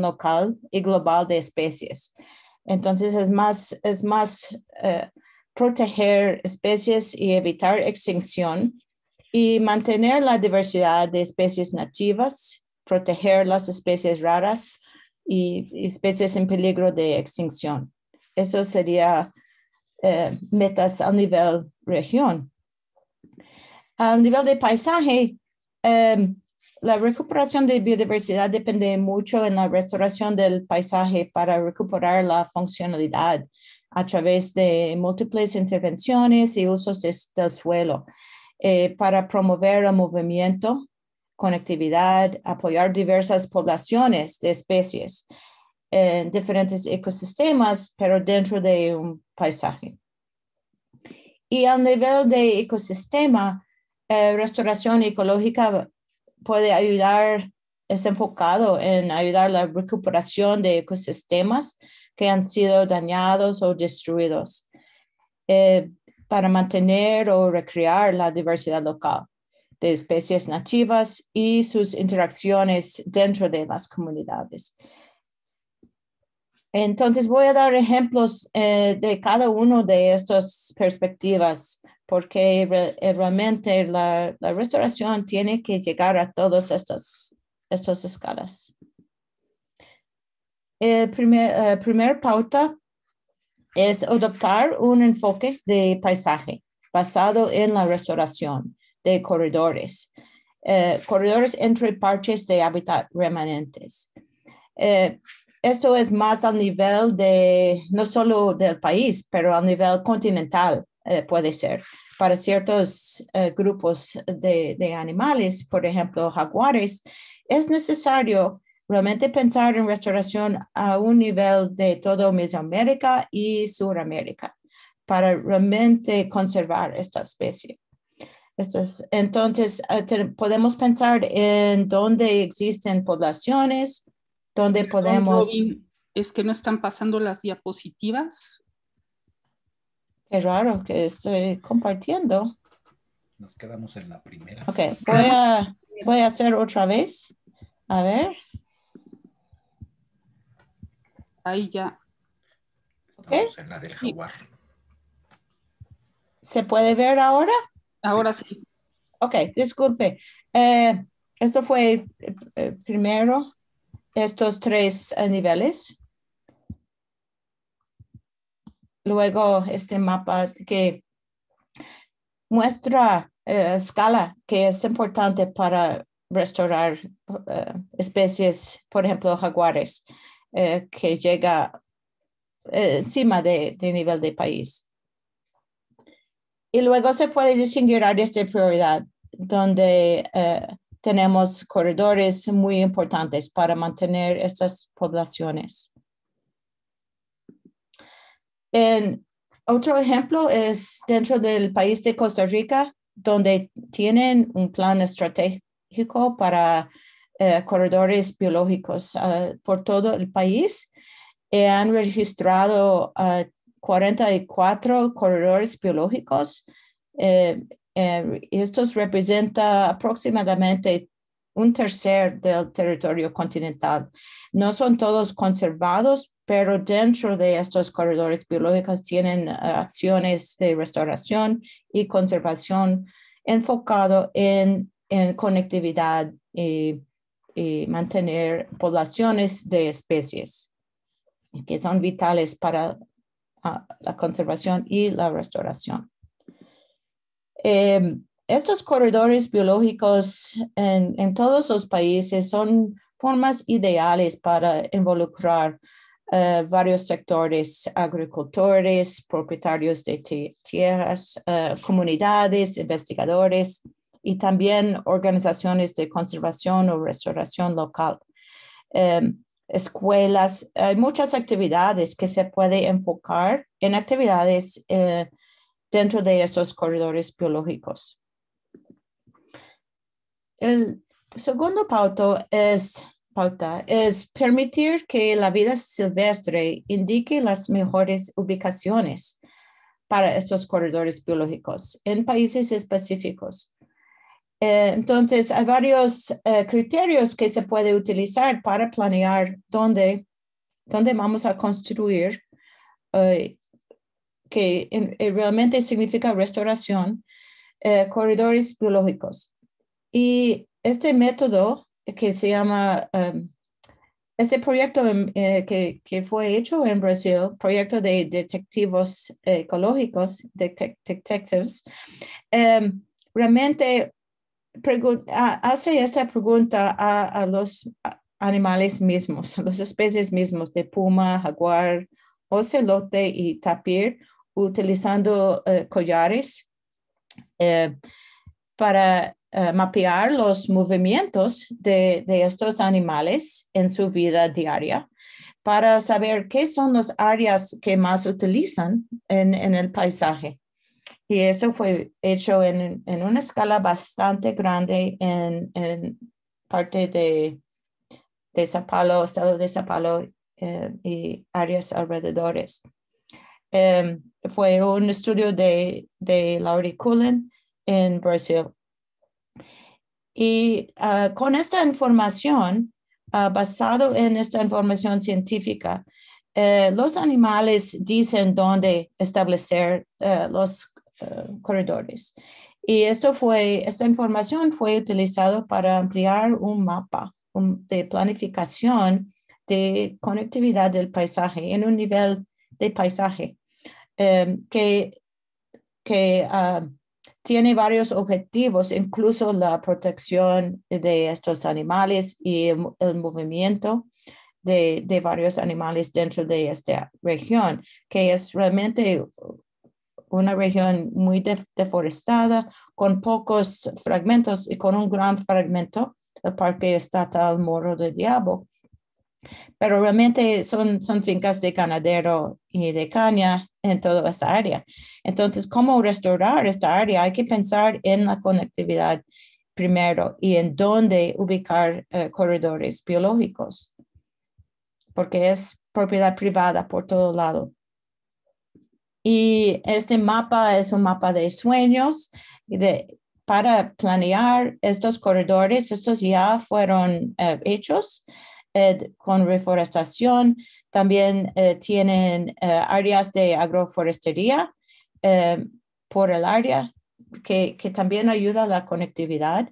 local y global de especies. Entonces es más, es más eh, proteger especies y evitar extinción y mantener la diversidad de especies nativas, proteger las especies raras y, especies en peligro de extinción. Eso sería eh, metas a nivel región. A nivel de paisaje, em, la recuperación de biodiversidad depende mucho en la restauración del paisaje para recuperar la funcionalidad a través de múltiples intervenciones y usos del suelo eh, para promover el movimiento, conectividad, apoyar diversas poblaciones de especies en diferentes ecosistemas, pero dentro de un paisaje. Y a nivel de ecosistema, eh, restauración ecológica puede ayudar, es enfocado en ayudar la recuperación de ecosistemas que han sido dañados o destruidos eh, para mantener o recrear la diversidad local de especies nativas y sus interacciones dentro de las comunidades. Entonces voy a dar ejemplos eh, de cada una de estas perspectivas porque eh, realmente la, restauración tiene que llegar a todas estas, escalas. primer, la eh, primera pauta es adoptar un enfoque de paisaje basado en la restauración de corredores, eh, corredores entre parches de hábitat remanentes. esto es más a nivel de, no solo del país, pero a nivel continental, eh, puede ser. Para ciertos eh, grupos de, animales, por ejemplo, jaguares, es necesario realmente pensar en restauración a un nivel de todo Mesoamérica y Suramérica para realmente conservar esta especie. Entonces, eh, podemos pensar en dónde existen poblaciones, dónde podemos... es que no están pasando las diapositivas. Qué raro que estoy compartiendo. Nos quedamos en la primera. Ok, voy a, hacer otra vez. A ver. Ahí ya. Estamos en la del jaguar. ¿Se puede ver ahora? Ahora sí. Ok, disculpe. Eh, esto fue eh, primero, estos tres eh, niveles luego este mapa que muestra eh, escala que es importante para restaurar eh, especies, por ejemplo, jaguares, eh, que llega encima del nivel de país. Y luego se puede distinguir áreas de prioridad, donde tenemos corredores muy importantes para mantener estas poblaciones otro ejemplo es dentro del país de Costa Rica, donde tienen un plan estratégico para eh, corredores biológicos ah, por todo el país. han registrado 44 ah, corredores biológicos. Eh, eh estos representan aproximadamente un tercer del territorio continental. No son todos conservados, pero dentro de estos corredores biológicos tienen eh, acciones de restauración y conservación enfocado en, conectividad y, mantener poblaciones de especies que son vitales para ah, la conservación y la restauración. Em, estos corredores biológicos en, todos los países son formas ideales para involucrar eh, varios sectores, agricultores, propietarios de tierras, eh, comunidades, investigadores y también organizaciones de conservación o restauración local. Em, escuelas, hay muchas actividades que se pueden enfocar en actividades eh, dentro de estos corredores biológicos. El segundo pauto es, pauta es permitir que la vida silvestre indique las mejores ubicaciones para estos corredores biológicos en países específicos. Eh, entonces, hay varios eh, criterios que se puede utilizar para planear dónde, vamos a construir, eh, que realmente significa restauración, corredores biológicos. Y este método que se llama, em, este proyecto eh, que, fue hecho en Brasil, proyecto de detectivos eh, ecológicos, detectives, em, realmente hace esta pregunta a, los animales mismos, a las especies mismos de puma, jaguar, ocelote y tapir, utilizando eh, collares para eh, mapear los movimientos de, estos animales en su vida diaria para saber qué son las áreas que más utilizan en, el paisaje. Y eso fue hecho en, una escala bastante grande en, parte de, de Paulo estado de Zapalo Paulo eh, y áreas alrededores. Eh, fue un estudio de, de Laurie Cullen en Brasil y ah, con esta información, ah, basado en esta información científica, eh, los animales dicen dónde establecer eh, los eh, corredores. Y esto fue, esta información fue utilizada para ampliar un mapa de planificación de conectividad del paisaje en un nivel de paisaje em, que, que ah, tiene varios objetivos, incluso la protección de estos animales y el, movimiento de, varios animales dentro de esta región, que es realmente una región muy deforestada, con pocos fragmentos y con un gran fragmento, el Parque Estatal Moro de Diablo. Pero realmente son, son fincas de ganadero y de caña en toda esta área. Entonces, ¿cómo restaurar esta área? Hay que pensar en la conectividad primero y en dónde ubicar eh, corredores biológicos, porque es propiedad privada por todo lado. Y este mapa es un mapa de sueños para planear estos corredores. Estos ya fueron eh, hechos con reforestación, también eh, tienen eh, áreas de agroforestería eh, por el área, que, también ayuda a la conectividad.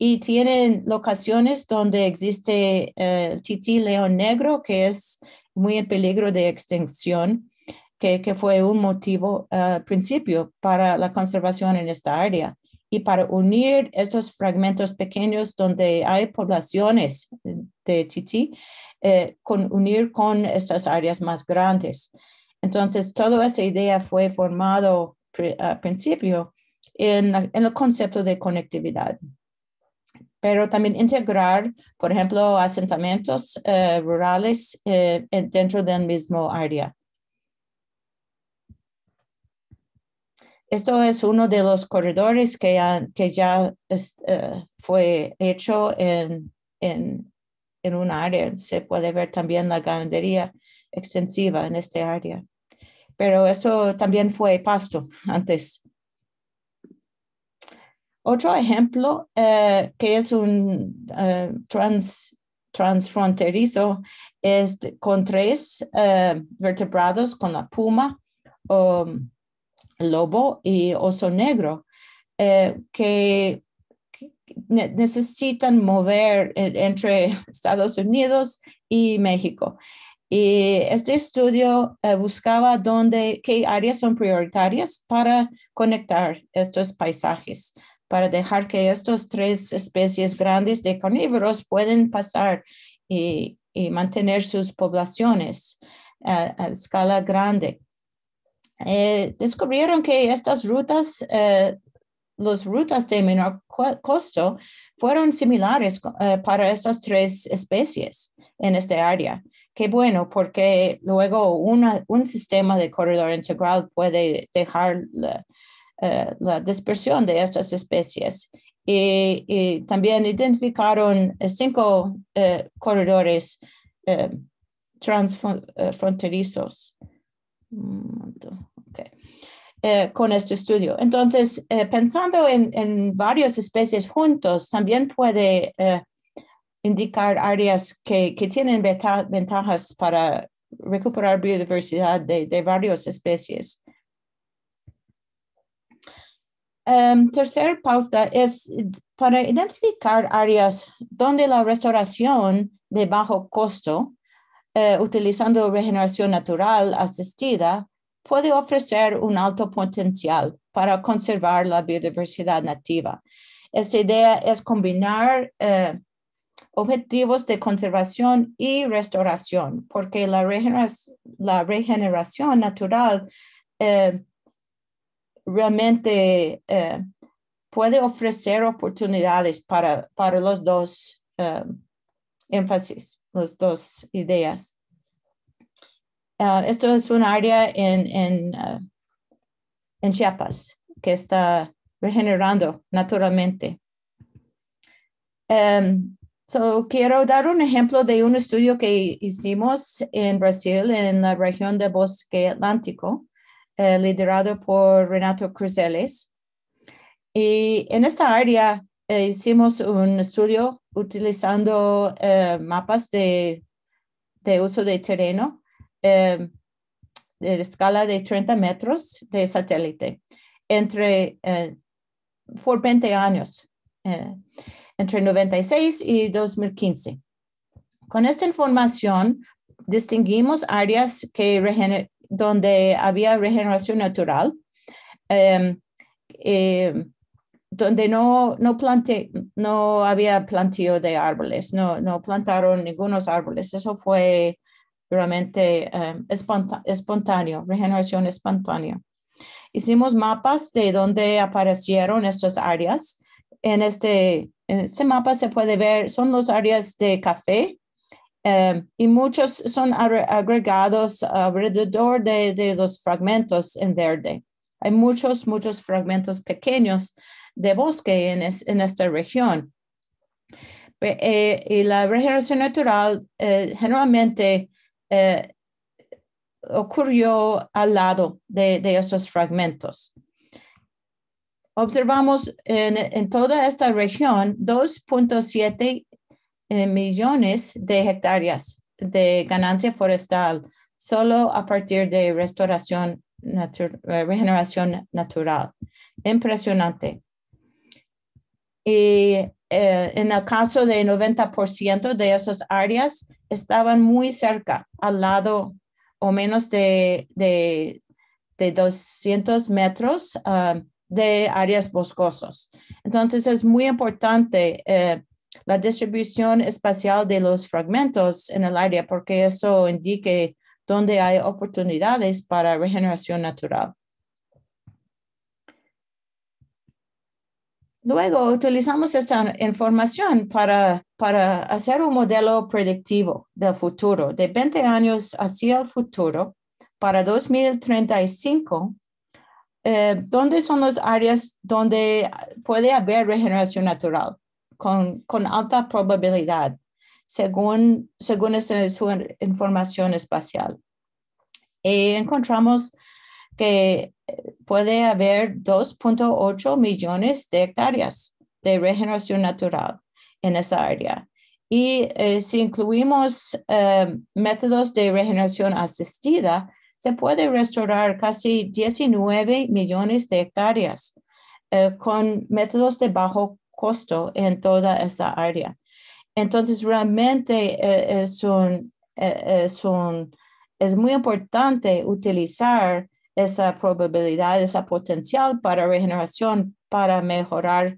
Y tienen locaciones donde existe el tití león negro, que es muy en peligro de extinción, que, que fue un motivo al principio para la conservación en esta área y para unir esos fragmentos pequeños donde hay poblaciones de Titi, eh, con unir con estas áreas más grandes. Entonces, toda esa idea fue formado al principio en, el concepto de conectividad pero también integrar, por ejemplo, asentamientos eh, rurales eh, dentro del mismo área. Esto es uno de los corredores que, ya eh, fue hecho en, un área. Se puede ver también la ganadería extensiva en este área. Pero esto también fue pasto antes. Otro ejemplo eh, que es un eh, trans, transfronterizo es con tres vertebrados con la puma. Um, lobo y oso negro, eh, que necesitan mover e-, entre Estados Unidos y México. Y este estudio eh, buscaba dónde, qué áreas son prioritarias para conectar estos paisajes, para dejar que estas tres especies grandes de carnívoros pueden pasar y, mantener sus poblaciones eh, a escala grande. Eh, descubrieron que estas rutas, eh, las rutas de menor costo, fueron similares eh, para estas tres especies en este área. Qué bueno, porque luego un sistema de corredor integral puede dejar la, dispersión de estas especies. Y, también identificaron cinco corredores transfronterizos. Eh, con este estudio. Entonces, eh, pensando en, varias especies juntos, también puede eh, indicar áreas que, tienen ventajas para recuperar biodiversidad de, varias especies. Em, tercer pauta es para identificar áreas donde la restauración de bajo costo, utilizando regeneración natural asistida, puede ofrecer un alto potencial para conservar la biodiversidad nativa. Esta idea es combinar eh, objetivos de conservación y restauración, porque la, regeneración, natural eh, realmente eh, puede ofrecer oportunidades para los dos énfasis, las dos ideas. Ah, esto es un área ah, en, Chiapas que está regenerando naturalmente. Em, quiero dar un ejemplo de un estudio que hicimos en Brasil, en la región de Bosque Atlántico, eh, liderado por Renato Cruzeles. Y en esta área eh, hicimos un estudio utilizando eh, mapas de, uso de terreno eh, de escala de 30 metros de satélite entre, eh, por 20 años, eh, entre 96 y 2015. Con esta información, distinguimos áreas que donde había regeneración natural, em, em, donde no, no, plante, no había plantío de árboles, no, no plantaron ningunos árboles. Eso fue realmente eh, espontáneo, regeneración espontánea. Hicimos mapas de dónde aparecieron estas áreas. En este, este mapa se puede ver, son las áreas de café eh, y muchos son agregados alrededor de, los fragmentos en verde. Hay muchos, muchos fragmentos pequeños de bosque en, esta región. Eh, y la regeneración natural generalmente eh, ocurrió al lado de, esos fragmentos. Observamos en, toda esta región 2.7 eh, millones de hectáreas de ganancia forestal solo a partir de restauración, eh, regeneración natural. Impresionante. Y en el caso de 90% de esas áreas estaban muy cerca, al lado o menos de, de, 200 metros ah, de áreas boscosas. Entonces es muy importante eh, la distribución espacial de los fragmentos en el área porque eso indique dónde hay oportunidades para regeneración natural. Luego utilizamos esta información para, para hacer un modelo predictivo del futuro, de 20 años hacia el futuro, para 2035, donde eh, ¿dónde son las áreas donde puede haber regeneración natural con, alta probabilidad, según, según su información espacial? Y eh, encontramos que puede haber 2.8 millones de hectáreas de regeneración natural en esa área. Y eh, si incluimos eh, métodos de regeneración asistida, se puede restaurar casi 19 millones de hectáreas eh, con métodos de bajo costo en toda esa área. Entonces, realmente es muy importante utilizar esa probabilidad, esa potencial para regeneración, para mejorar,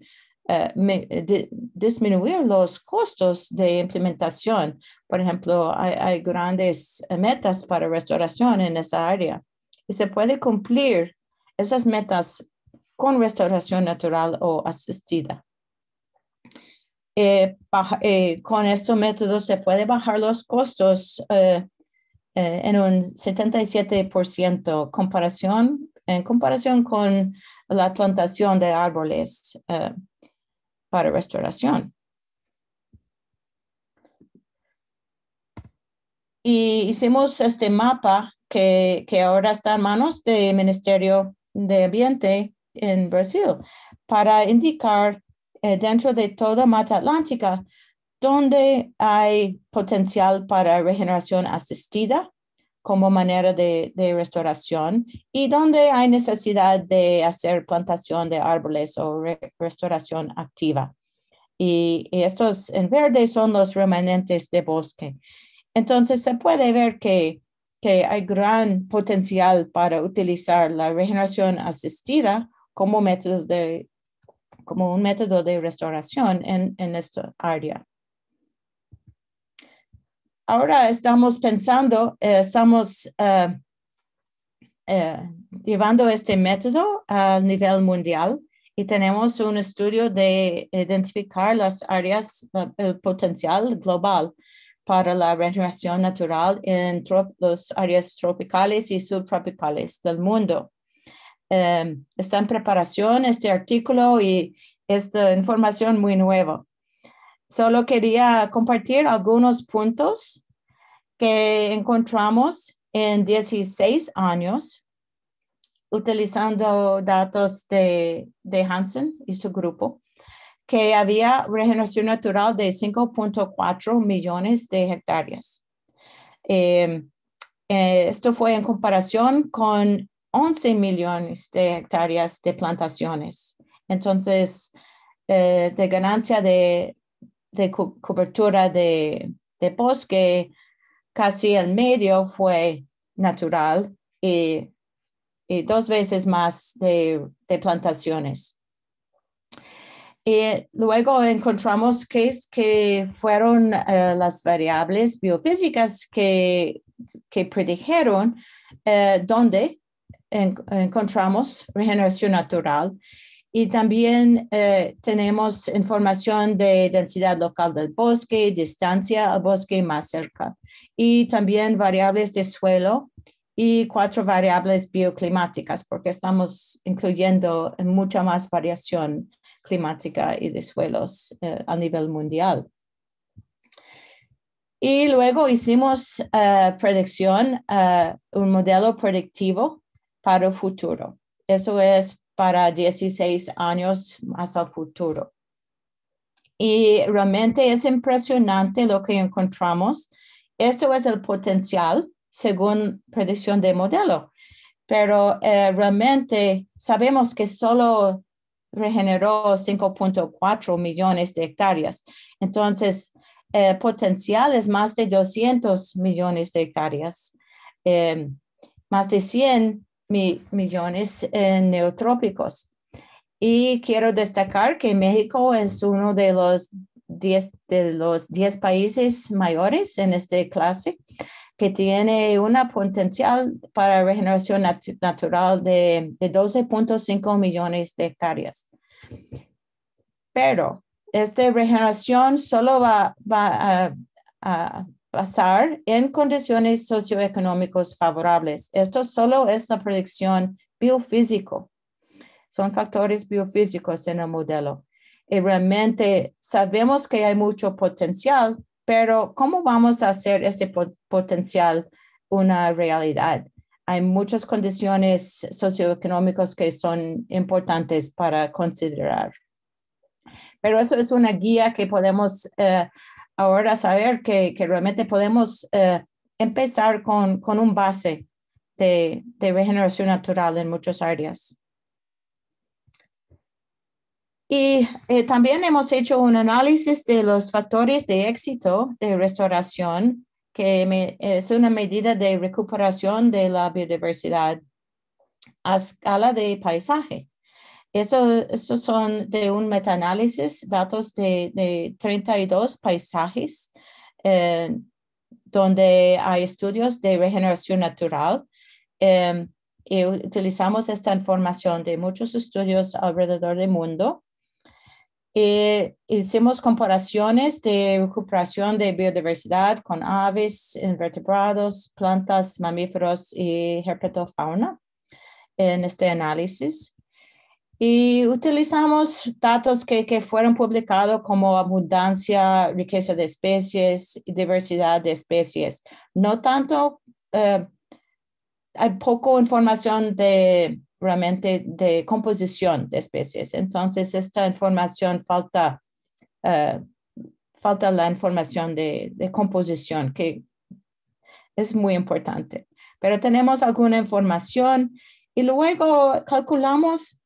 eh, disminuir los costos de implementación. Por ejemplo, hay, grandes eh, metas para restauración en esa área y se puede cumplir esas metas con restauración natural o asistida. Eh, con estos métodos se puede bajar los costos eh, en un 77% comparación, en comparación con la plantación de árboles eh, para restauración. Y hicimos este mapa que, ahora está en manos del Ministerio de Ambiente en Brasil para indicar eh, dentro de toda Mata Atlántica donde hay potencial para regeneración asistida como manera de, restauración y donde hay necesidad de hacer plantación de árboles o restauración activa. Y, estos en verde son los remanentes de bosque. Entonces se puede ver que, hay gran potencial para utilizar la regeneración asistida como método de, como un método de restauración en, esta área. Ahora estamos pensando, eh, estamos eh, eh, llevando este método a nivel mundial y tenemos un estudio de identificar las áreas, potencial global para la regeneración natural en las áreas tropicales y subtropicales del mundo. está en preparación este artículo y esta información muy nueva. Solo quería compartir algunos puntos que encontramos en 16 años utilizando datos de, Hansen y su grupo, que había regeneración natural de 5.4 millones de hectáreas. Eh, eh, esto fue en comparación con 11 millones de hectáreas de plantaciones. Entonces, eh, de ganancia de de cobertura de, de, bosque, casi el medio fue natural y, dos veces más de, plantaciones. Y luego encontramos que, que fueron eh, las variables biofísicas que, predijeron donde eh, dónde encontramos regeneración natural y también eh, tenemos información de densidad local del bosque, distancia al bosque más cerca, y también variables de suelo y cuatro variables bioclimáticas, porque estamos incluyendo mucha más variación climática y de suelos eh, a nivel mundial. Y luego hicimos eh, predicción, un modelo predictivo para el futuro. Eso es para 16 años más al futuro. Y realmente es impresionante lo que encontramos. Esto es el potencial según predicción de modelo, pero eh, realmente sabemos que solo regeneró 5.4 millones de hectáreas. Entonces, eh, potencial es más de 200 millones de hectáreas. Eh, más de 100 millones en eh, neotrópicos. Y quiero destacar que México es uno de los 10 de los países mayores en esta clase que tiene una potencial para regeneración natural de, 12.5 millones de hectáreas. Pero esta regeneración solo va, a pasar en condiciones socioeconómicas favorables. Esto solo es la predicción biofísico. Son factores biofísicos en el modelo. Y realmente sabemos que hay mucho potencial, pero ¿cómo vamos a hacer este potencial una realidad? Hay muchas condiciones socioeconómicas que son importantes para considerar. Pero eso es una guía que podemos eh, ahora saber que, realmente podemos eh, empezar con, con, un base de, regeneración natural en muchas áreas. Y eh, también hemos hecho un análisis de los factores de éxito de restauración, que es una medida de recuperación de la biodiversidad a escala de paisaje. Estos son de un metaanálisis, datos de, 32 paisajes, eh, donde hay estudios de regeneración natural. Eh, utilizamos esta información de muchos estudios alrededor del mundo. Eh, hicimos comparaciones de recuperación de biodiversidad con aves, invertebrados, plantas, mamíferos y herpetofauna en este análisis. Y utilizamos datos que, fueron publicados como abundancia, riqueza de especies y diversidad de especies. No tanto, eh, hay poco información de realmente de composición de especies. Entonces, esta información falta, eh, falta la información de, de composición, que es muy importante. Pero tenemos alguna información y luego calculamos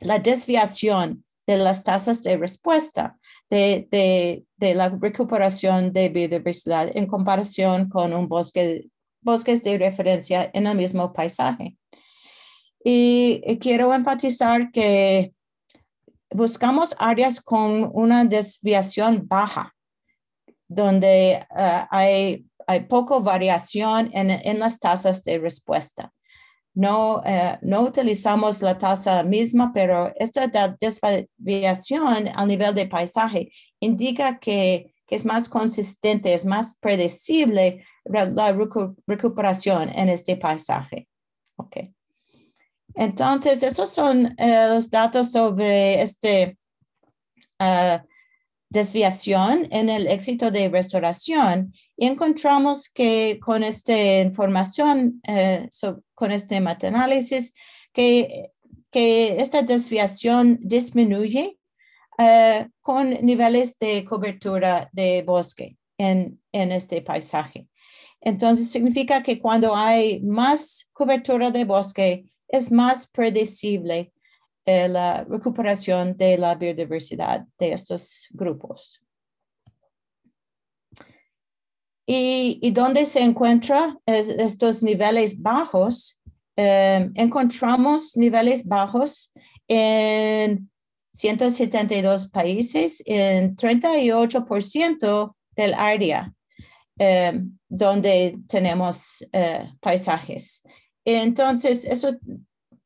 la desviación de las tasas de respuesta de, la recuperación de biodiversidad en comparación con un bosque, bosques de referencia en el mismo paisaje. Y, quiero enfatizar que buscamos áreas con una desviación baja, donde eh, hay, hay poco variación en las tasas de respuesta no, eh, no utilizamos la tasa misma, pero esta desviación al nivel de paisaje indica que, es más consistente, es más predecible la recuperación en este paisaje. Okay. Entonces, esos son eh, los datos sobre esta ah, desviación en el éxito de restauración y encontramos que con esta información eh, con este metaanálisis que, que esta desviación disminuye eh, con niveles de cobertura de bosque en, este paisaje. Entonces significa que cuando hay más cobertura de bosque, es más predecible eh, la recuperación de la biodiversidad de estos grupos. Y, donde se encuentran estos niveles bajos, eh, encontramos niveles bajos en 172 países, en 38% del área eh, donde tenemos eh, paisajes. Entonces, eso,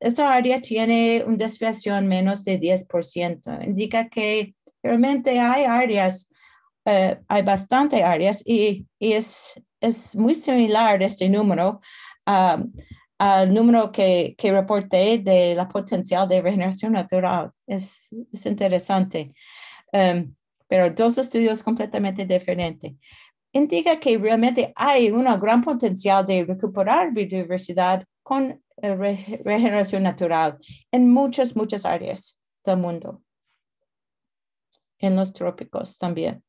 esta área tiene una desviación menos de 10%. Indica que realmente hay áreas eh, hay bastante áreas y, es, muy similar este número ah, al número que, que, reporté de la potencial de regeneración natural. Es, interesante, em, pero dos estudios completamente diferentes. Indica que realmente hay un gran potencial de recuperar biodiversidad con eh, regeneración natural en muchas, muchas áreas del mundo, en los trópicos también.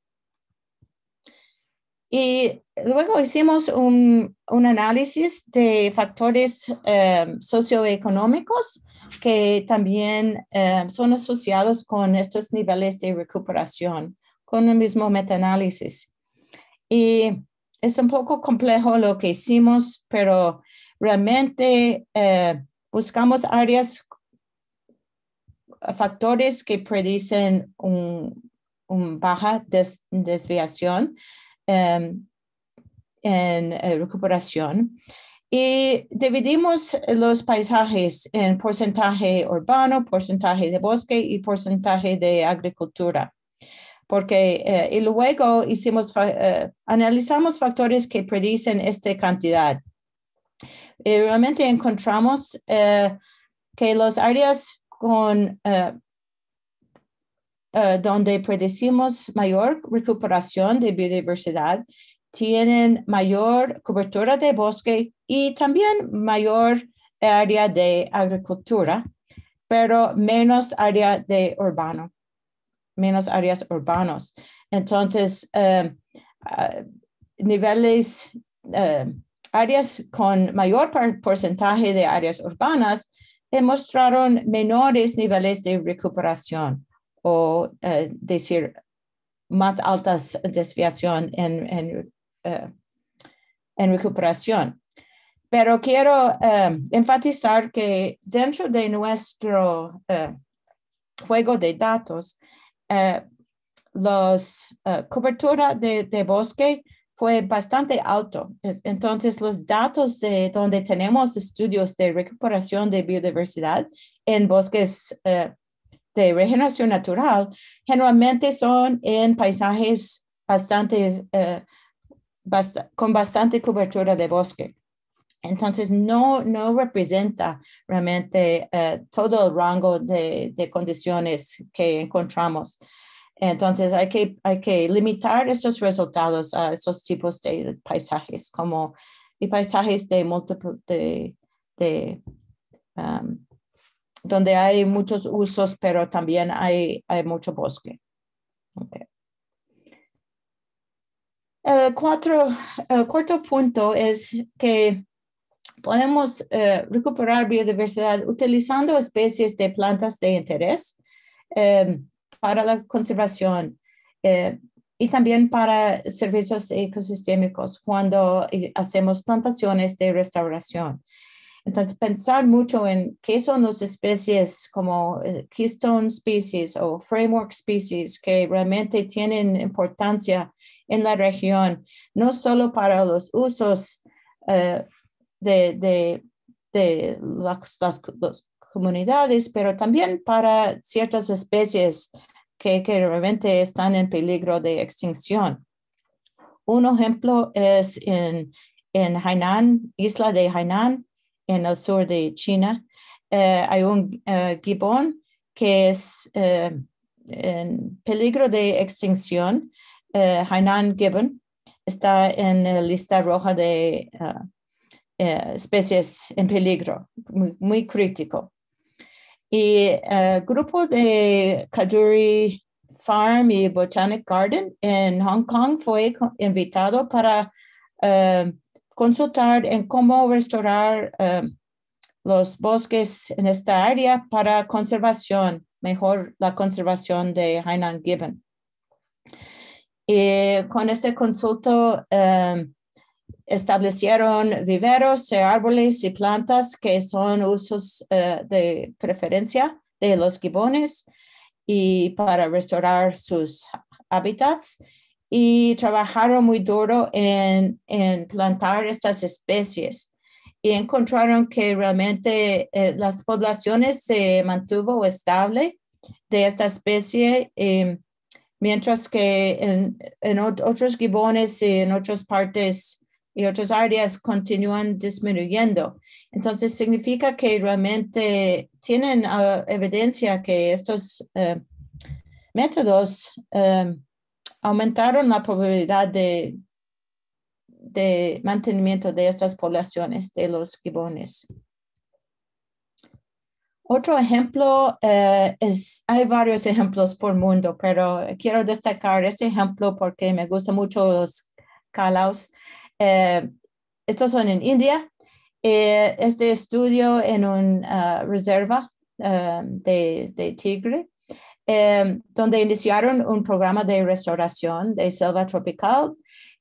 Y luego hicimos un, análisis de factores eh, socioeconómicos que también eh, son asociados con estos niveles de recuperación, con el mismo metaanálisis. Y es un poco complejo lo que hicimos, pero realmente eh, buscamos áreas, factores que predicen una baja desviación Em, en eh, recuperación. Y dividimos los paisajes en porcentaje urbano, porcentaje de bosque y porcentaje de agricultura. Porque, eh, luego hicimos, eh, analizamos factores que predicen esta cantidad. realmente encontramos que las áreas con eh, donde predecimos mayor recuperación de biodiversidad, tienen mayor cobertura de bosque y también mayor área de agricultura, pero menos área de urbano, menos áreas urbanas. Entonces, eh, eh, niveles, áreas con mayor porcentaje de áreas urbanas demostraron menores niveles de recuperación o eh, decir más altas desviación en, en, eh, recuperación. Pero quiero eh, enfatizar que dentro de nuestro juego de datos, la cobertura de, bosque fue bastante alto. E, entonces, los datos de donde tenemos estudios de recuperación de biodiversidad en bosques de regeneración natural generalmente son en paisajes bastante, eh, con bastante cobertura de bosque. Entonces, no, no representa realmente eh, todo el rango de, condiciones que encontramos. Entonces, hay que, hay que limitar estos resultados a esos tipos de paisajes, como y paisajes de, múltiples... de, um, donde hay muchos usos, pero también hay, mucho bosque. El, cuarto punto es que podemos eh, recuperar biodiversidad utilizando especies de plantas de interés em, para la conservación eh, y también para servicios ecosistémicos cuando eh, hacemos plantaciones de restauración. Entonces, pensar mucho en qué son las especies como eh, keystone species o framework species que realmente tienen importancia en la región, no solo para los usos eh, de, las, comunidades, pero también para ciertas especies que, realmente están en peligro de extinción. Un ejemplo es en, en Hainan, isla de Hainan, en el sur de China, eh, hay un eh, gibón que es eh, en peligro de extinción, Hainan gibbon, está en la lista roja de especies en peligro, muy, crítico. Y el grupo de Kaduri Farm y Botanic Garden en Hong Kong fue invitado para consultar en cómo restaurar em, los bosques en esta área para conservación, mejor la conservación de Hainan Gibbon. con este consulto em, establecieron viveros, árboles y plantas que son usos eh, de preferencia de los gibones y para restaurar sus hábitats y trabajaron muy duro en, plantar estas especies y encontraron que realmente eh, las poblaciones se mantuvo estable de esta especie, eh, mientras que en, otros gibones y en otras partes y otras áreas continúan disminuyendo. Entonces significa que realmente tienen ah, evidencia que estos eh, métodos aumentaron la probabilidad de, de mantenimiento de estas poblaciones de los gibones. Otro ejemplo eh, es, hay varios ejemplos por mundo, pero quiero destacar este ejemplo porque me gustan mucho los calaos. Eh, estos son en India. Eh, este estudio en una ah, reserva de, tigre Em, donde iniciaron un programa de restauración de selva tropical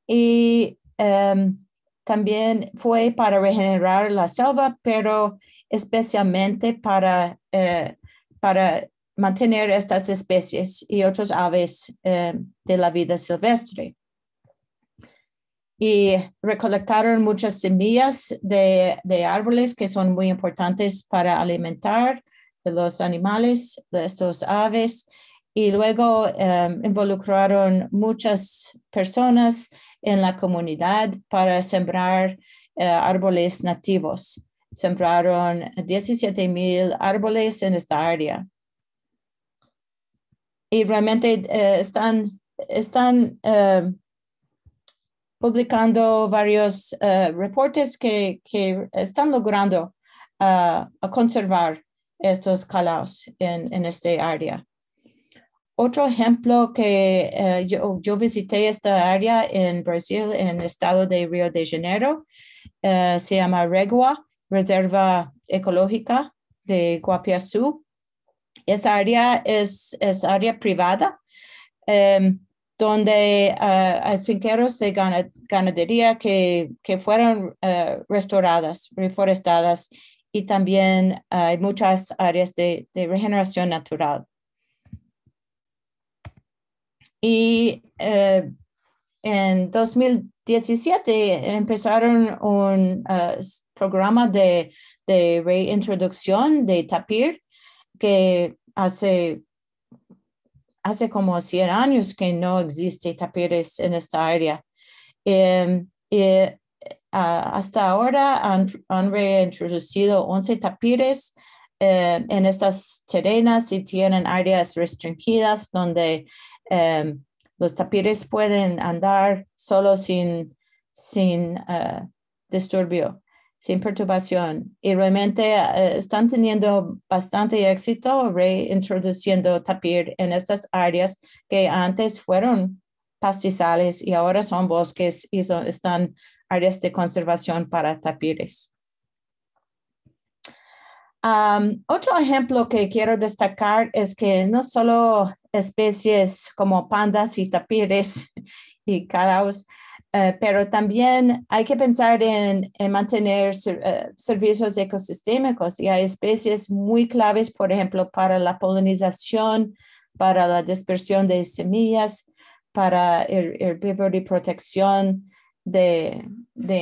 y em, también fue para regenerar la selva, pero especialmente para, eh, mantener estas especies y otras aves em, de la vida silvestre. Y recolectaron muchas semillas de árboles que son muy importantes para alimentar los animales, de estos aves, y luego em, involucraron muchas personas en la comunidad para sembrar eh, árboles nativos. Sembraron 17 mil árboles en esta área. Y realmente eh, están, están em, publicando varios eh, reportes que, están logrando ah, a conservar estos calaos en, este esta área. Otro ejemplo que eh, yo, visité esta área en Brasil, en el estado de Río de Janeiro, eh, se llama Regua, Reserva Ecológica de Guapiaçu. Esta área es, es área privada, em, donde eh, hay finqueros de ganadería que, que fueron restauradas, reforestadas y también hay muchas áreas de, regeneración natural. Y eh, en 2017 empezaron un eh, programa de, reintroducción de tapir que hace, hace como 100 años que no existe tapires en esta área. Em, Ah, hasta ahora han, reintroducido 11 tapires eh, en estas terrenas y tienen áreas restringidas donde eh, los tapires pueden andar solo sin, sin eh, disturbio, sin perturbación. Y realmente están teniendo bastante éxito reintroduciendo tapir en estas áreas que antes fueron pastizales y ahora son bosques y son, están áreas de conservación para tapires. Um, otro ejemplo que quiero destacar es que no solo especies como pandas y tapires y caraos, eh, pero también hay que pensar en, mantener eh, servicios ecosistémicos y hay especies muy claves, por ejemplo, para la polinización, para la dispersión de semillas, para herbívoro y protección de,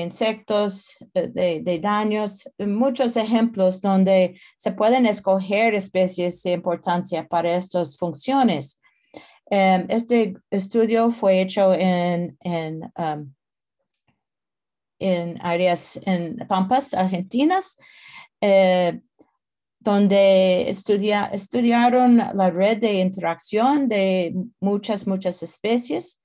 insectos, eh, de, daños, muchos ejemplos donde se pueden escoger especies de importancia para estas funciones. Em, este estudio fue hecho en, um, áreas, en Pampas, Argentinas, eh, donde estudiaron la red de interacción de muchas, muchas especies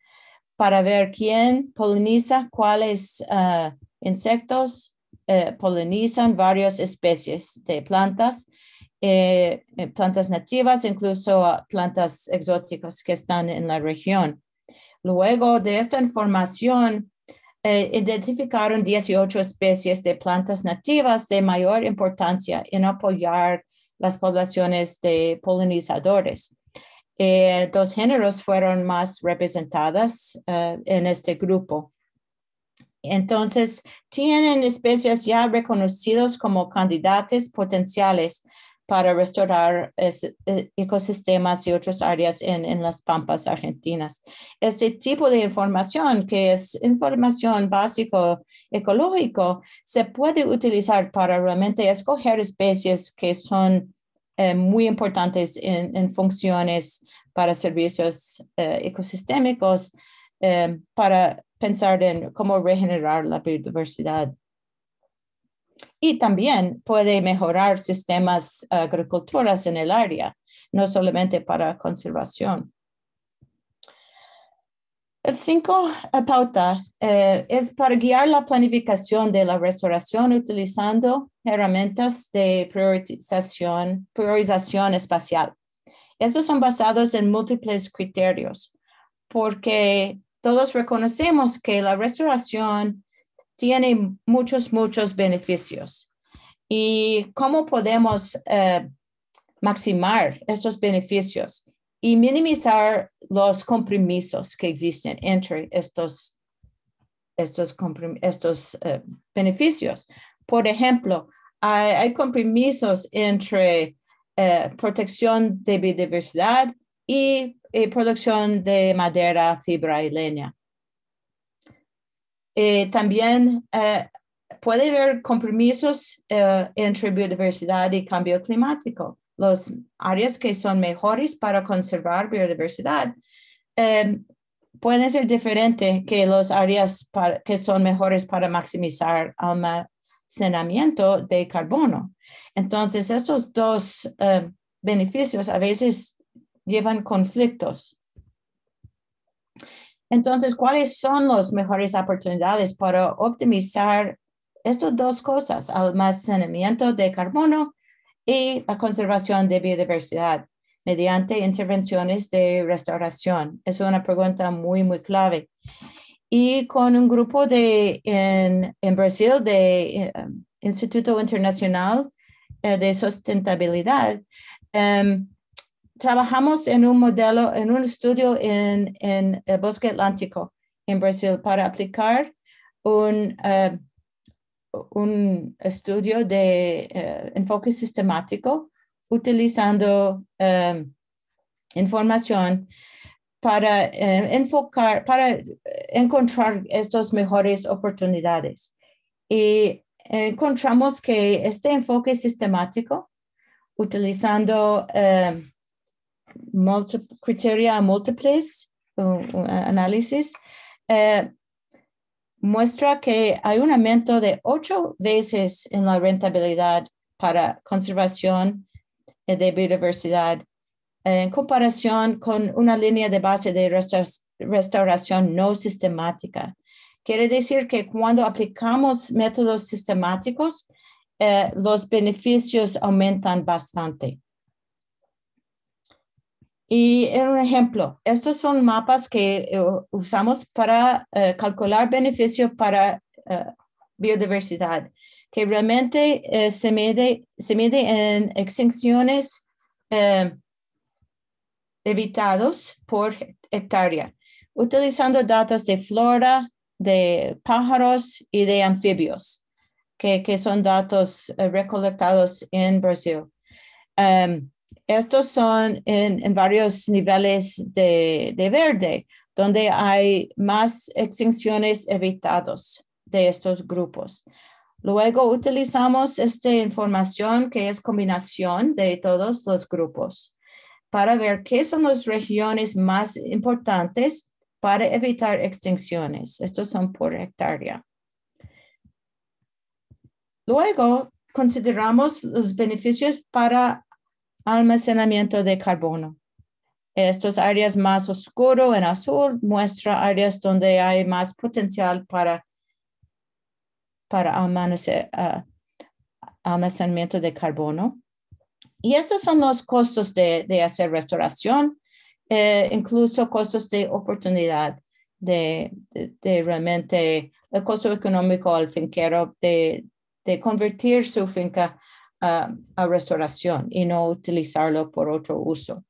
para ver quién poliniza cuáles ah, insectos eh, polinizan varias especies de plantas, eh, eh, plantas nativas, incluso ah, plantas exóticas que están en la región. Luego de esta información, identificaron 18 especies de plantas nativas de mayor importancia en apoyar las poblaciones de polinizadores. Eh, dos géneros fueron más representadas eh, en este grupo. Entonces, tienen especies ya reconocidas como candidatos potenciales para restaurar eh, ecosistemas y otras áreas en, en, las pampas argentinas. Este tipo de información, que es información básico ecológico, se puede utilizar para realmente escoger especies que son eh, muy importantes en, funciones para servicios eh, ecosistémicos eh, para pensar en cómo regenerar la biodiversidad. Y también puede mejorar sistemas agrícolas en el área, no solamente para conservación. El Cinco eh, pauta, eh, es para guiar la planificación de la restauración utilizando herramientas de priorización, espacial. Estos son basados en múltiples criterios, porque todos reconocemos que la restauración tiene muchos, muchos beneficios. ¿Y cómo podemos eh, maximar estos beneficios? y minimizar los compromisos que existen entre estos, estos, eh, beneficios. Por ejemplo, hay, compromisos entre eh, protección de biodiversidad y producción de madera, fibra y leña. Eh, también puede haber compromisos entre biodiversidad y cambio climático las áreas que son mejores para conservar biodiversidad em, pueden ser diferentes que las áreas que son mejores para maximizar almacenamiento de carbono. Entonces, estos dos em, beneficios a veces llevan conflictos. Entonces, ¿cuáles son las mejores oportunidades para optimizar estas dos cosas, almacenamiento de carbono y la conservación de biodiversidad mediante intervenciones de restauración. Es una pregunta muy, muy clave. Y con un grupo de, en, en Brasil de em, Instituto Internacional eh, de Sustentabilidad, em, trabajamos en un modelo, en un estudio en, en, el bosque atlántico en Brasil para aplicar un, eh, un estudio de eh, enfoque sistemático utilizando eh, información para eh, enfocar, para encontrar estas mejores oportunidades. Y encontramos que este enfoque sistemático, utilizando criterios múltiples, análisis, muestra que hay un aumento de ocho veces en la rentabilidad para conservación de biodiversidad en comparación con una línea de base de restauración no sistemática. Quiere decir que cuando aplicamos métodos sistemáticos, eh, los beneficios aumentan bastante. Y un ejemplo, estos son mapas que eh, usamos para eh, calcular beneficios para eh, biodiversidad, que realmente se, mide, se mide en extinciones evitados por hectárea, utilizando datos de flora, de pájaros y de anfibios, que, son datos recolectados en Brasil. Em, estos son en, varios niveles de, verde, donde hay más extinciones evitados de estos grupos. Luego utilizamos esta información que es combinación de todos los grupos para ver qué son las regiones más importantes para evitar extinciones. Estos son por hectárea. Luego consideramos los beneficios para almacenamiento de carbono. Estas áreas más oscuro en azul muestran áreas donde hay más potencial para, para ah, almacenamiento de carbono. Y estos son los costos de, de hacer restauración, eh, incluso costos de oportunidad, de, realmente el costo económico al finquero de, de convertir su finca a, restauración y no utilizarlo por otro uso.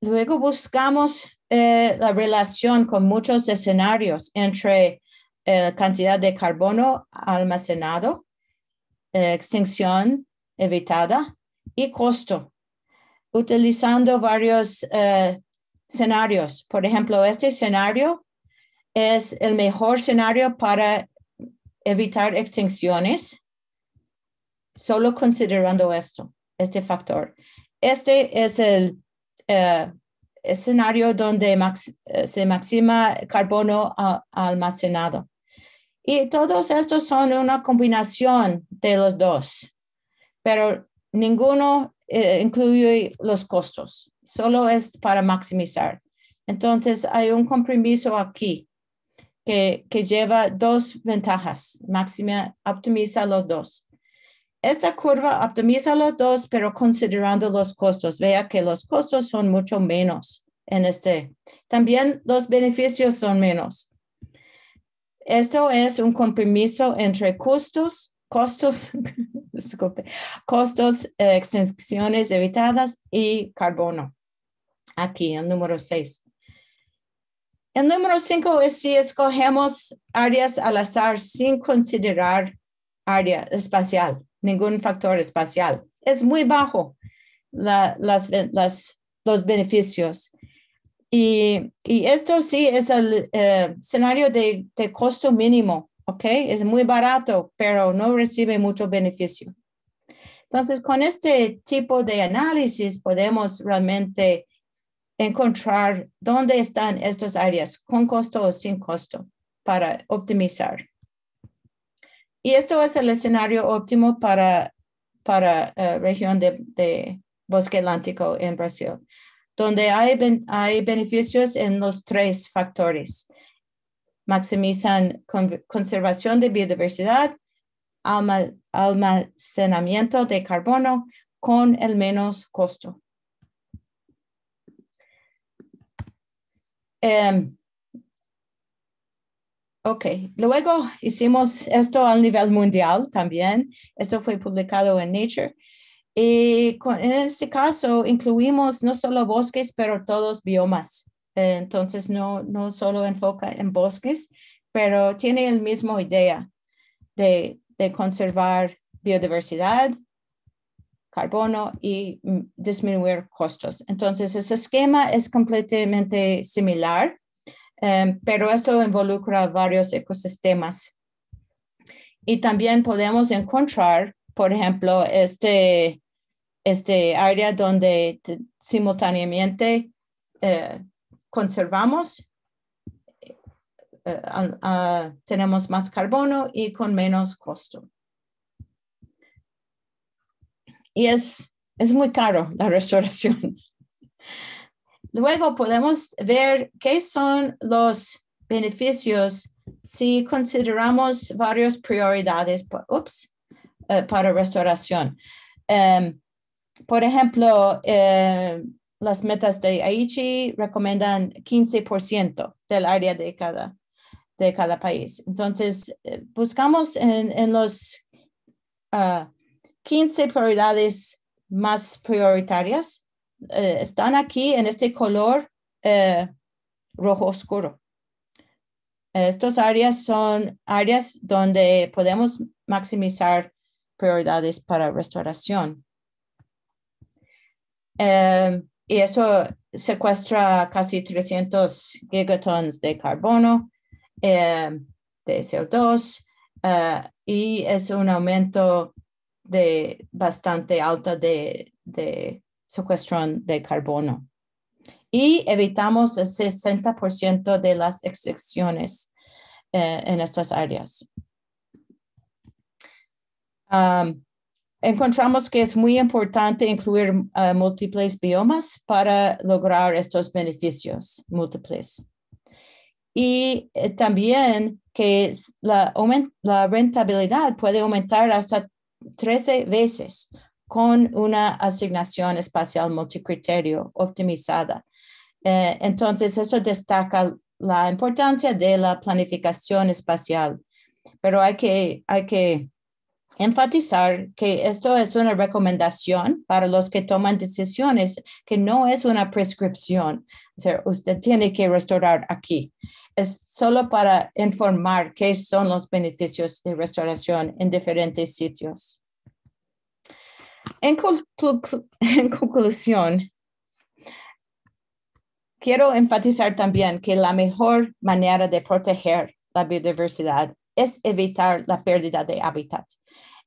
Luego buscamos eh, la relación con muchos escenarios entre eh, cantidad de carbono almacenado, eh, extinción evitada y costo, utilizando varios escenarios. Por ejemplo, este escenario es el mejor escenario para evitar extinciones solo considerando esto, este factor. Este es el eh, escenario donde eh, se maxima carbono almacenado. Y todos estos son una combinación de los dos, pero ninguno eh, incluye los costos, solo es para maximizar. Entonces hay un compromiso aquí que, lleva dos ventajas, máxima optimiza los dos. Esta curva optimiza los dos, pero considerando los costos, vea que los costos son mucho menos en este. También los beneficios son menos. Esto es un compromiso entre costos, costos, costos, eh, exenciones evitadas y carbono. Aquí el número 6. El número cinco es si escogemos áreas al azar sin considerar área espacial, ningún factor espacial. Es muy bajo las, los beneficios. Y, esto sí es el eh, escenario de, de, costo mínimo, ¿ok? Es muy barato, pero no recibe mucho beneficio. Entonces, con este tipo de análisis podemos realmente encontrar dónde están estas áreas con costo o sin costo para optimizar. Y esto es el escenario óptimo para, para eh, región de, bosque atlántico en Brasil, donde hay, beneficios en los tres factores. Maximizan conservación de biodiversidad, almacenamiento de carbono con el menos costo. Em, ok, luego hicimos esto a nivel mundial también. Esto fue publicado en Nature. Y en este caso incluimos no solo bosques, pero todos biomas. Eh, entonces no, no solo enfoca en bosques, pero tiene la misma idea de, de conservar biodiversidad carbono y mm, disminuir costos. Entonces, ese esquema es completamente similar, em, pero esto involucra varios ecosistemas. Y también podemos encontrar, por ejemplo, este, este área donde simultáneamente eh, conservamos, eh, tenemos más carbono y con menos costo y es, es muy caro la restauración. Luego podemos ver qué son los beneficios si consideramos varias prioridades eh, para restauración. Em, por ejemplo, eh, las metas de Aichi recomiendan 15% del área de cada, de cada país. Entonces, eh, buscamos en, los ah, 15 prioridades más prioritarias eh, están aquí en este color eh, rojo oscuro. Estas áreas son áreas donde podemos maximizar prioridades para restauración. Em, y eso secuestra casi 300 gigatons de carbono, em, de CO2, eh, y es un aumento de bastante alta de, de de carbono. Y evitamos el 60% de las excepciones eh, en estas áreas. encontramos que es muy importante incluir eh, múltiples biomas para lograr estos beneficios múltiples. Y eh, también que la, la rentabilidad puede aumentar hasta 13 veces con una asignación espacial multicriterio optimizada. Eh, entonces, eso destaca la importancia de la planificación espacial, pero hay que, hay que enfatizar que esto es una recomendación para los que toman decisiones, que no es una prescripción. O sea, usted tiene que restaurar aquí es solo para informar qué son los beneficios de restauración en diferentes sitios. En, conclusión, quiero enfatizar también que la mejor manera de proteger la biodiversidad es evitar la pérdida de hábitat.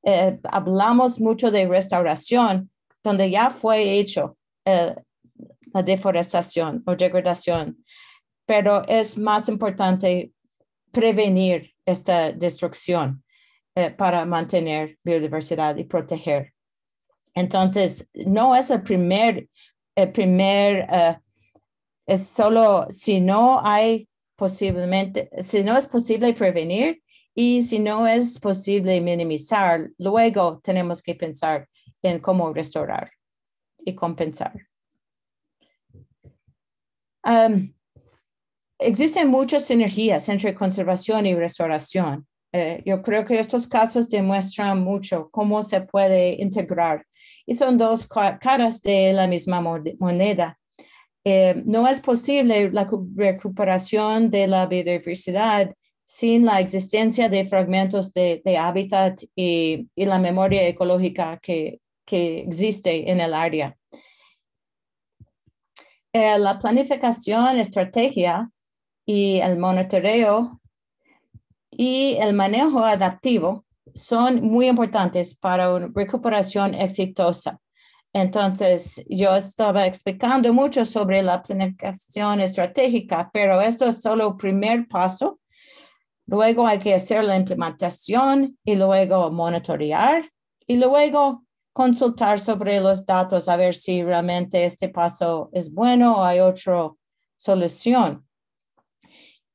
Eh, hablamos mucho de restauración, donde ya fue hecho eh, la deforestación o degradación pero es más importante prevenir esta destrucción eh, para mantener biodiversidad y proteger. Entonces, no es el primer, primer, eh, es solo si no hay posiblemente, si no es posible prevenir y si no es posible minimizar, luego tenemos que pensar en cómo restaurar y compensar. Um, Existen muchas sinergias entre conservación y restauración. Eh, yo creo que estos casos demuestran mucho cómo se puede integrar y son dos caras de la misma moneda. Eh, no es posible la recuperación de la biodiversidad sin la existencia de fragmentos de, hábitat y, la memoria ecológica que, existe en el área. Eh, la planificación, estrategia y el monitoreo y el manejo adaptivo son muy importantes para una recuperación exitosa. Entonces, yo estaba explicando mucho sobre la planificación estratégica, pero esto es solo el primer paso. Luego hay que hacer la implementación y luego monitorear y luego consultar sobre los datos a ver si realmente este paso es bueno o hay otra solución.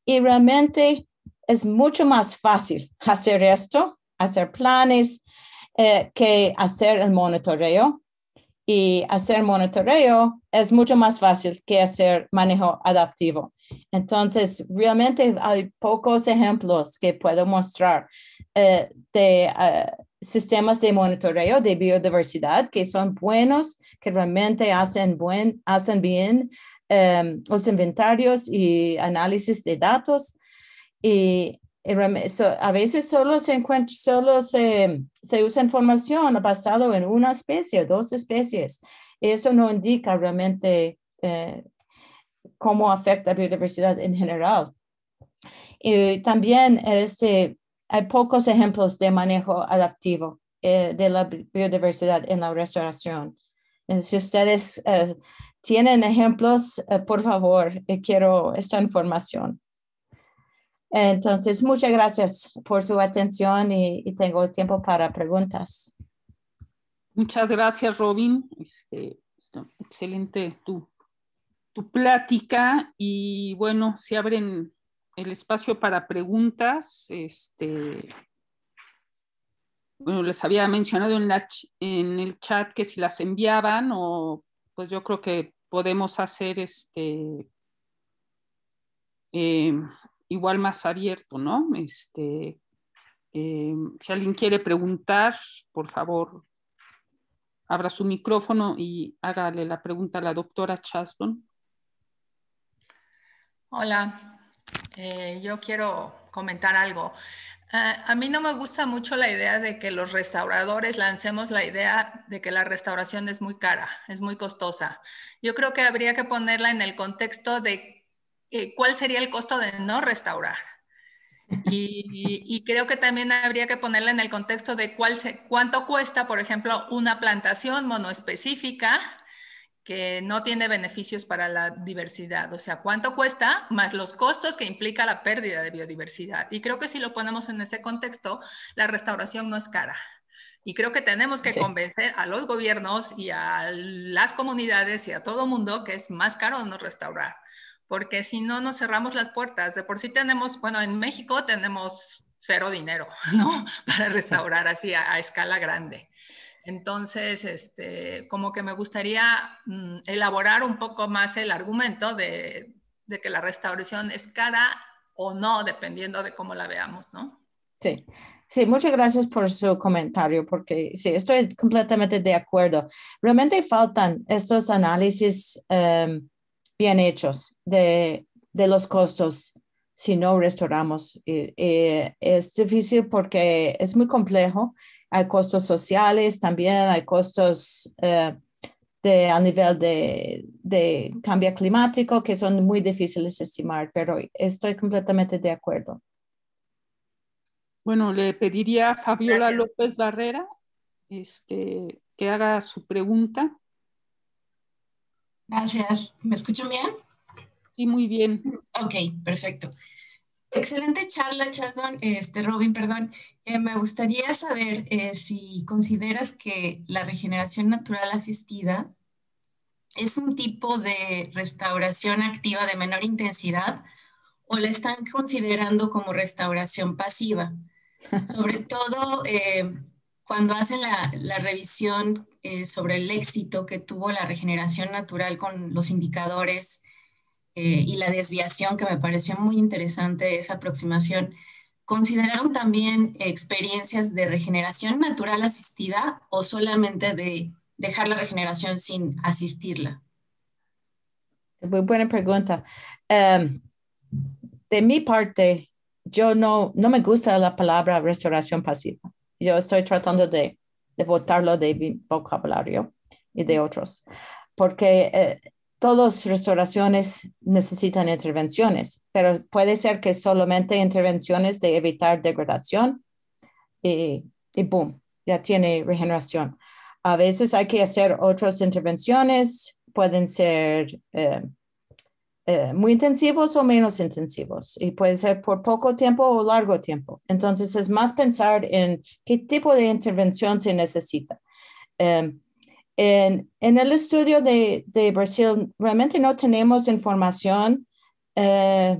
Y realmente es mucho más fácil hacer esto, hacer planes, eh, que hacer el monitoreo. Y hacer monitoreo es mucho más fácil que hacer manejo adaptivo. Entonces, realmente hay pocos ejemplos que puedo mostrar eh, de eh, sistemas de monitoreo de biodiversidad que son buenos, que realmente hacen, buen, hacen bien Em, los inventarios y análisis de datos. Y, a veces solo se, encuentra, solo se, usa información basada en una especie, dos especies. Eso no indica realmente eh, cómo afecta la biodiversidad en general. también este, hay pocos ejemplos de manejo adaptivo eh, de la biodiversidad en la restauración. Eh, si ustedes eh, tienen ejemplos, eh, por favor, quiero esta información. Entonces, muchas gracias por su atención y, tengo tiempo para preguntas. Muchas gracias, Robin. Este, excelente tu, plática y bueno, se abren el espacio para preguntas. Este, bueno, les había mencionado en, el chat que si las enviaban o pues yo creo que podemos hacer este em, igual más abierto, ¿no? Este, em, si alguien quiere preguntar, por favor, abra su micrófono y hágale la pregunta a la doctora Chaston. Hola, eh, yo quiero comentar algo. Ah, a, mí no me gusta mucho la idea de que los restauradores lancemos la idea de que la restauración es muy cara, es muy costosa. Yo creo que habría que ponerla en el contexto de eh, cuál sería el costo de no restaurar. Y, creo que también habría que ponerla en el contexto de cuánto cuesta, por ejemplo, una plantación monoespecífica que no tiene beneficios para la diversidad. O sea, cuánto cuesta más los costos que implica la pérdida de biodiversidad. Y creo que si lo ponemos en ese contexto, la restauración no es cara. Y creo que tenemos que convencer a los gobiernos y a las comunidades y a todo mundo que es más caro no restaurar, porque si no nos cerramos las puertas. De por sí tenemos, bueno, en México tenemos cero dinero, ¿no? Para restaurar así a escala grande. Entonces, este, como que me gustaría mm, elaborar un poco más el argumento de, de, que la restauración es cara o no, dependiendo de cómo la veamos, ¿no? Sí. Sí, muchas gracias por su comentario, porque sí, estoy completamente de acuerdo. Realmente faltan estos análisis em, bien hechos de, de, los costos si no restauramos. es difícil porque es muy complejo hay costos sociales también, hay costos eh, a nivel de, cambio climático que son muy difíciles de estimar, pero estoy completamente de acuerdo. Bueno, le pediría a Fabiola López Barrera este, que haga su pregunta. Gracias. ¿Me escuchan bien? Sí, muy bien. Ok, perfecto. Excelente charla, este, Robin, perdón. Eh, me gustaría saber eh, si consideras que la regeneración natural asistida es un tipo de restauración activa de menor intensidad o la están considerando como restauración pasiva. Sobre todo eh, cuando hacen la, la revisión sobre el éxito que tuvo la regeneración natural con los indicadores eh, y la desviación, que me pareció muy interesante esa aproximación. ¿Consideraron también experiencias de regeneración natural asistida o solamente de dejar la regeneración sin asistirla? Muy buena pregunta. Em, de mi parte, yo no, no me gusta la palabra restauración pasiva. Yo estoy tratando de, de de mi vocabulario y de otros, porque eh, todas restauraciones necesitan intervenciones, pero puede ser que solamente intervenciones de evitar degradación y, y boom, ya tiene regeneración. A veces hay que hacer otras intervenciones, pueden ser eh, eh, muy intensivos o menos intensivos y puede ser por poco tiempo o largo tiempo. Entonces es más pensar en qué tipo de intervención se necesita. Em, en, el estudio de, Brasil realmente no tenemos información eh,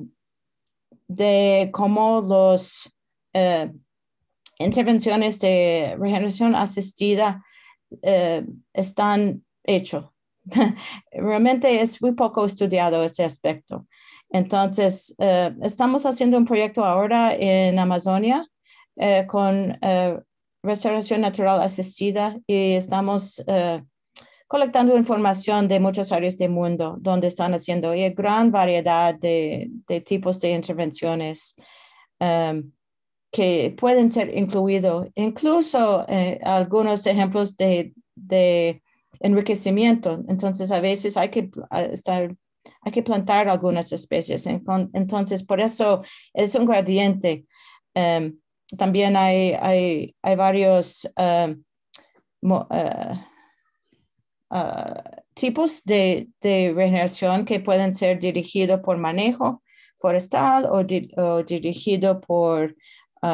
de cómo las eh, intervenciones de regeneración asistida eh, están hechas. realmente es muy poco estudiado este aspecto. Entonces, estamos haciendo un proyecto ahora en Amazonia con restauración natural asistida y estamos eh, colectando información de muchas áreas del mundo donde están haciendo y gran variedad de, tipos de intervenciones em, que pueden ser incluidos, incluso eh, algunos ejemplos de, enriquecimiento. Entonces, a veces hay que estar hay que plantar algunas especies. Entonces, por eso es un gradiente. Em, también hay, varios eh, eh, eh, tipos de, regeneración que pueden ser dirigidos por manejo forestal o, dirigido por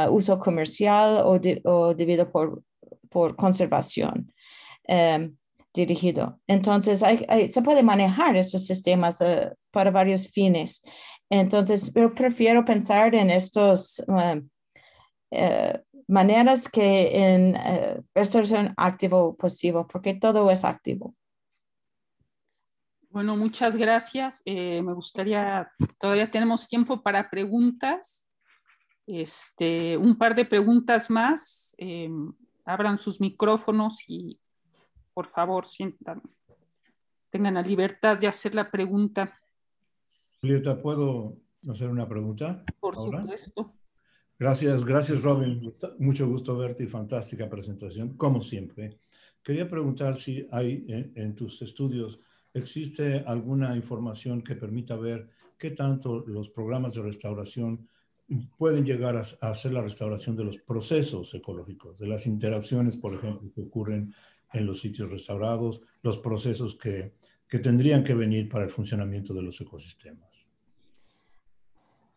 uso comercial o, debido por, por conservación. Em, dirigido. Entonces, se puede manejar estos sistemas para varios fines. Entonces, yo prefiero pensar en estos eh, maneras que en eh, restauración activo pasivo, porque todo es activo. Bueno, muchas gracias. Eh, me gustaría, todavía tenemos tiempo para preguntas. Este, un par de preguntas más. Em, abran sus micrófonos y por favor sientan, tengan la libertad de hacer la pregunta. Julieta, ¿puedo hacer una pregunta? Por supuesto. Gracias, gracias Robin. Mucho gusto verte y fantástica presentación, como siempre. Quería preguntar si hay eh, en, tus estudios, ¿existe alguna información que permita ver qué tanto los programas de restauración pueden llegar a, a hacer la restauración de los procesos ecológicos, de las interacciones, por ejemplo, que ocurren en los sitios restaurados, los procesos que tendrían que venir para el funcionamiento de los ecosistemas?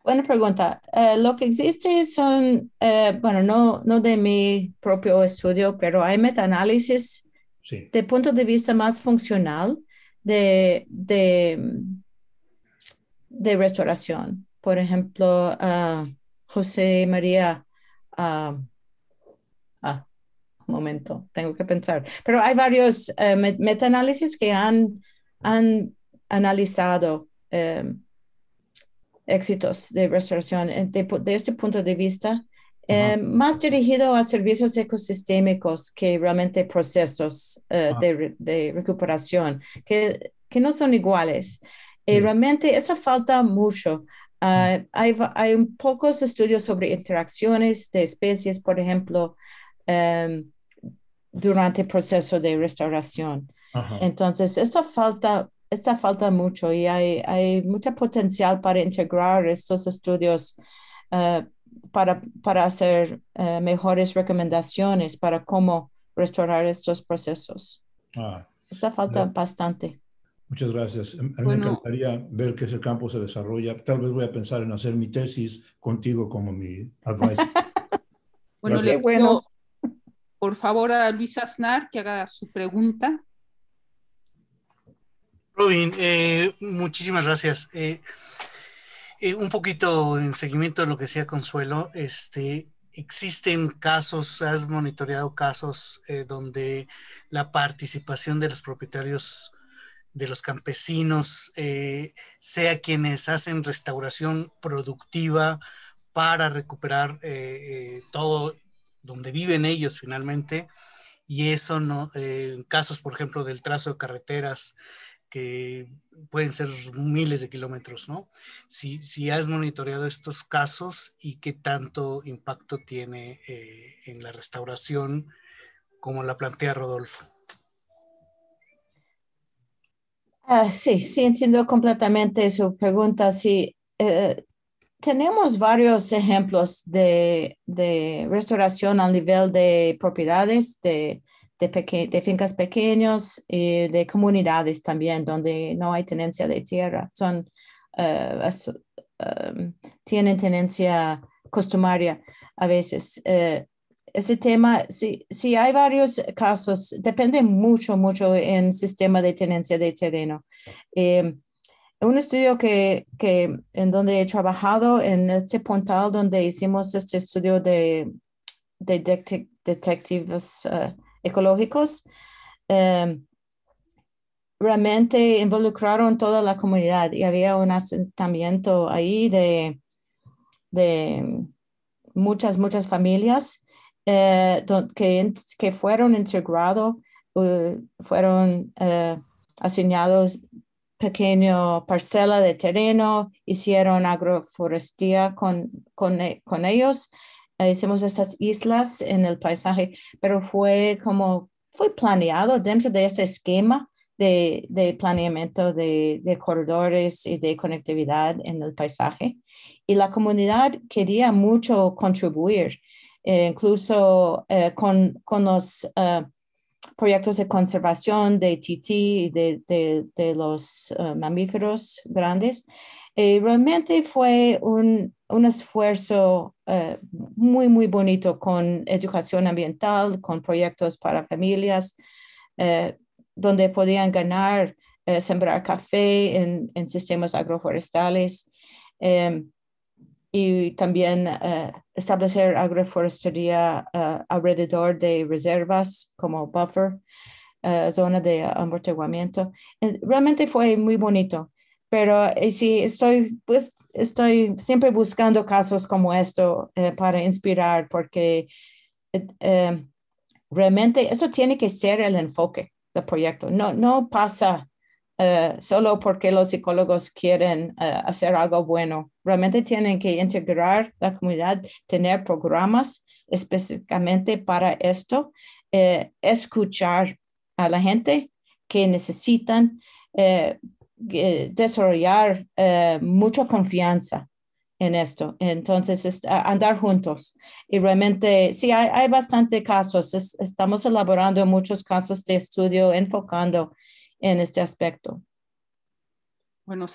Buena pregunta. Eh, lo que existe son, eh, bueno, no, no de mi propio estudio, pero hay metaanálisis sí. de punto de vista más funcional de, de, de restauración. Por ejemplo, uh, José María, ah, ah, un momento, tengo que pensar, pero hay varios eh, meta metaanálisis que han, han analizado éxitos de restauración eh, de, este punto de vista, eh, más dirigido a servicios ecosistémicos que realmente procesos eh, ah. de, recuperación, que, no son iguales. Y mm. realmente esa falta mucho. Ah, mm. hay, pocos estudios sobre interacciones de especies, por ejemplo, em, durante el proceso de restauración. Entonces, eso falta esta falta mucho y hay, hay mucho potencial para integrar estos estudios eh, para, hacer eh, mejores recomendaciones para cómo restaurar estos procesos. Ah, esta falta bastante. Muchas gracias. me encantaría ver que ese campo se desarrolla. Tal vez voy a pensar en hacer mi tesis contigo como mi advisor. bueno, pues bueno. por favor a Luis Aznar que haga su pregunta. Robin, eh, muchísimas gracias. Eh, eh, un poquito en seguimiento de lo que decía Consuelo, este, existen casos, has monitoreado casos donde la participación de los propietarios de los campesinos, sea quienes hacen restauración productiva para recuperar todo donde viven ellos finalmente, y eso no, en casos, por ejemplo, del trazo de carreteras, que pueden ser miles de kilómetros, ¿no? Si, has monitoreado estos casos y qué tanto impacto tiene eh, en la restauración, como la plantea Rodolfo. Ah, sí, sí, entiendo completamente su pregunta. Sí, eh, tenemos varios ejemplos de, de, restauración a nivel de propiedades, de de, fincas pequeños y eh, de comunidades también donde no hay tenencia de tierra. Son, eh, em, tienen tenencia costumaria a veces. Eh, ese tema, si, hay varios casos, depende mucho, mucho en sistema de tenencia de terreno. Em, un estudio que, que, en donde he trabajado en este puntal donde hicimos este estudio de, detectives ecológicos, em, realmente involucraron toda la comunidad y había un asentamiento ahí de, muchas, muchas familias eh, que, fueron integrados, fueron eh, asignados pequeño parcela de terreno, hicieron agroforestía con ellos eh, hicimos estas islas en el paisaje, pero fue como, fue planeado dentro de ese esquema de, planeamiento de, corredores y de conectividad en el paisaje. Y la comunidad quería mucho contribuir, eh, incluso eh, con, los proyectos de conservación de TT de, de, los mamíferos grandes. Y realmente fue un, un esfuerzo eh, muy, muy bonito con educación ambiental, con proyectos para familias, eh, donde podían ganar, eh, sembrar café en, en sistemas agroforestales em, y también establecer agroforestería alrededor de reservas como buffer, zona de amortiguamiento. Realmente fue muy bonito pero eh, sí, estoy, pues, estoy siempre buscando casos como esto eh, para inspirar, porque eh, realmente eso tiene que ser el enfoque del proyecto. No, no pasa solo porque los psicólogos quieren hacer algo bueno. Realmente tienen que integrar la comunidad, tener programas específicamente para esto, escuchar a la gente que necesitan eh, desarrollar eh, mucha confianza en esto. Entonces, es, andar juntos. Y realmente, sí, hay, hay bastante casos. estamos elaborando muchos casos de estudio enfocando en este aspecto. Bueno,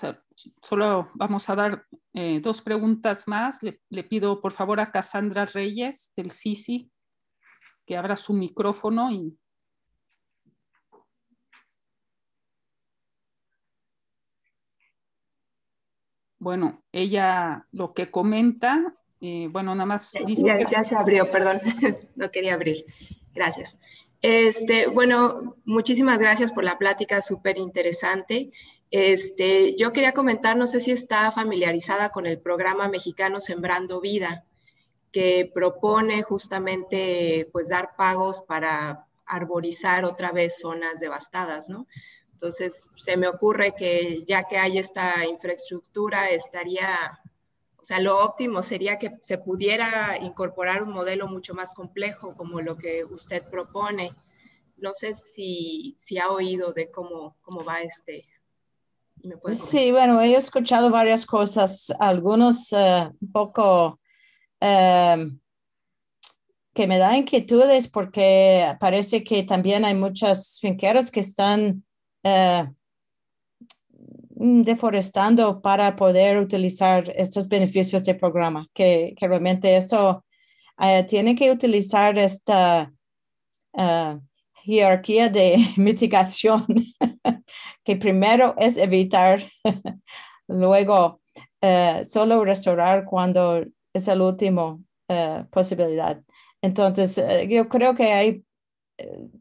solo vamos a dar eh, dos preguntas más. Le, pido por favor a Cassandra Reyes del sisi que abra su micrófono y bueno, ella lo que comenta, eh, bueno, nada más dice ya, ya, se abrió, perdón, no quería abrir. Gracias. Este, bueno, muchísimas gracias por la plática, súper interesante. Este, yo quería comentar, no sé si está familiarizada con el programa mexicano Sembrando Vida, que propone justamente pues dar pagos para arborizar otra vez zonas devastadas, ¿no? Entonces, se me ocurre que ya que hay esta infraestructura, estaría, o sea, lo óptimo sería que se pudiera incorporar un modelo mucho más complejo como lo que usted propone. No sé si, si ha oído de cómo, cómo va este. Sí, bueno, he escuchado varias cosas, algunos eh, un poco em, que me da inquietudes porque parece que también hay muchas finqueras que están eh, mm, deforestando para poder utilizar estos beneficios del programa, que, realmente eso eh, tiene que utilizar esta eh, jerarquía de mitigación, que primero es evitar, luego solo restaurar cuando es el último posibilidad. Entonces, yo creo que hay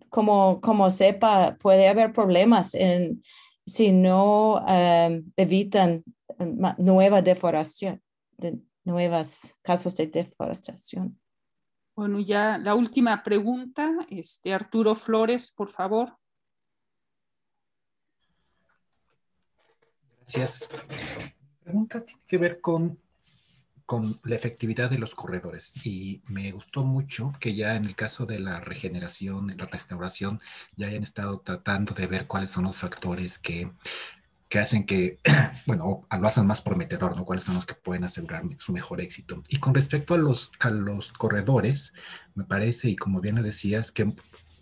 como, como sepa, puede haber problemas en, si no eh, evitan eh, nueva deforestación, de, nuevos casos de deforestación. Bueno, ya la última pregunta, este, Arturo Flores, por favor. Gracias. pregunta tiene que ver con con la efectividad de los corredores. Y me gustó mucho que ya en el caso de la regeneración, la restauración, ya hayan estado tratando de ver cuáles son los factores que, que hacen que, bueno, lo hacen más prometedor, ¿no? Cuáles son los que pueden asegurar su mejor éxito. Y con respecto a los, a los corredores, me parece, y como bien lo decías, que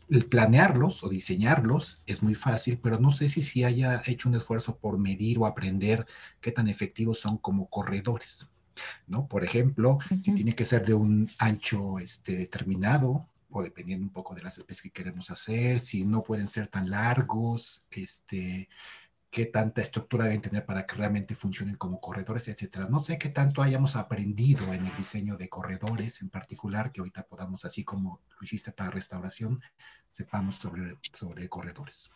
el planearlos o diseñarlos es muy fácil, pero no sé si, si haya hecho un esfuerzo por medir o aprender qué tan efectivos son como corredores. Por ejemplo, si tiene que ser de un ancho este, determinado, o dependiendo un poco de las especies que queremos hacer, si no pueden ser tan largos, este, qué tanta estructura deben tener para que realmente funcionen como corredores, etcétera. No sé qué tanto hayamos aprendido en el diseño de corredores en particular, que ahorita podamos, así como lo hiciste para restauración, sepamos sobre, sobre corredores.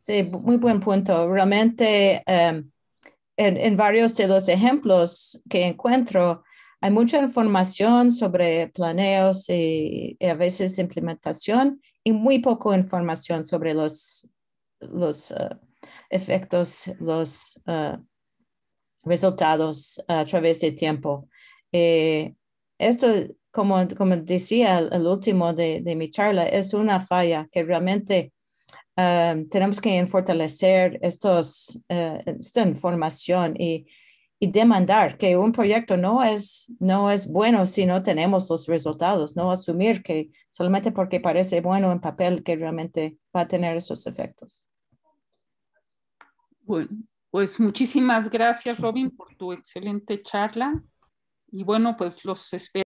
Sí, muy buen punto. Realmente em, en, varios de los ejemplos que encuentro, hay mucha información sobre planeos y, a veces implementación y muy poco información sobre los, los uh, efectos, los uh, resultados a través del tiempo. Eh, esto, como, como decía el último de mi charla, es una falla que realmente Em, tenemos que fortalecer estos, eh, esta información y, y, demandar que un proyecto no es, no es bueno si no tenemos los resultados, no asumir que solamente porque parece bueno en papel que realmente va a tener esos efectos. Bueno, pues muchísimas gracias Robin por tu excelente charla y bueno, pues los espero.